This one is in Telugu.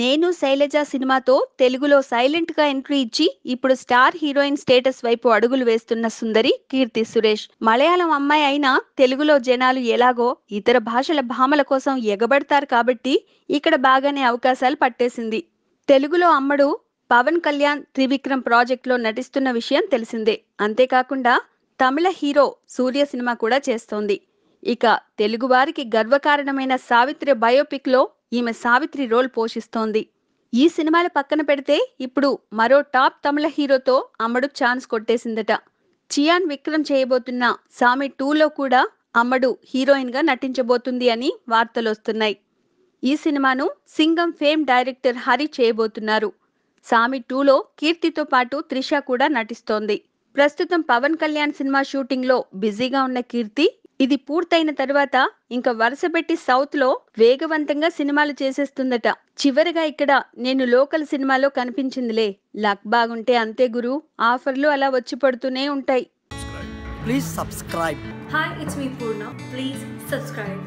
నేను శైలజ సినిమాతో తెలుగులో సైలెంట్ గా ఎంట్రీ ఇచ్చి ఇప్పుడు స్టార్ హీరోయిన్ స్టేటస్ వైపు అడుగులు వేస్తున్న సుందరి కీర్తి సురేష్ మలయాళం అమ్మాయి అయినా తెలుగులో జనాలు ఎలాగో ఇతర భాషల భామల కోసం ఎగబడతారు కాబట్టి ఇక్కడ బాగానే అవకాశాలు పట్టేసింది తెలుగులో అమ్మడు పవన్ కళ్యాణ్ త్రివిక్రమ్ ప్రాజెక్ట్లో నటిస్తున్న విషయం తెలిసిందే అంతేకాకుండా తమిళ హీరో సూర్య సినిమా కూడా చేస్తోంది ఇక తెలుగువారికి గర్వకారణమైన సావిత్రి బయోపిక్లో ఈమె సావిత్రి రోల్ పోషిస్తోంది ఈ సినిమాల పక్కన పెడితే ఇప్పుడు మరో టాప్ తమిళ హీరోతో అమ్మడు ఛాన్స్ కొట్టేసిందట చియాన్ విక్రమ్ చేయబోతున్న సామి టూలో కూడా అమ్మడు హీరోయిన్గా నటించబోతుంది అని వార్తలు వస్తున్నాయి ఈ సినిమాను సింగం ఫేమ్ డైరెక్టర్ హరి చేయబోతున్నారు సామి టూలో కీర్తితో పాటు త్రిష కూడా నటిస్తోంది ప్రస్తుతం పవన్ కళ్యాణ్ సినిమా షూటింగ్లో బిజీగా ఉన్న కీర్తి ఇది పూర్తయిన తర్వాత ఇంకా వరుసపెట్టి సౌత్లో వేగవంతంగా సినిమాలు చేసేస్తుందట చివరిగా ఇక్కడ నేను లోకల్ సినిమాలో కనిపించిందిలే లక్ బాగుంటే అంతే గురు ఆఫర్లు అలా వచ్చి పడుతూనే ఉంటాయి please subscribe hi it's me Purna please subscribe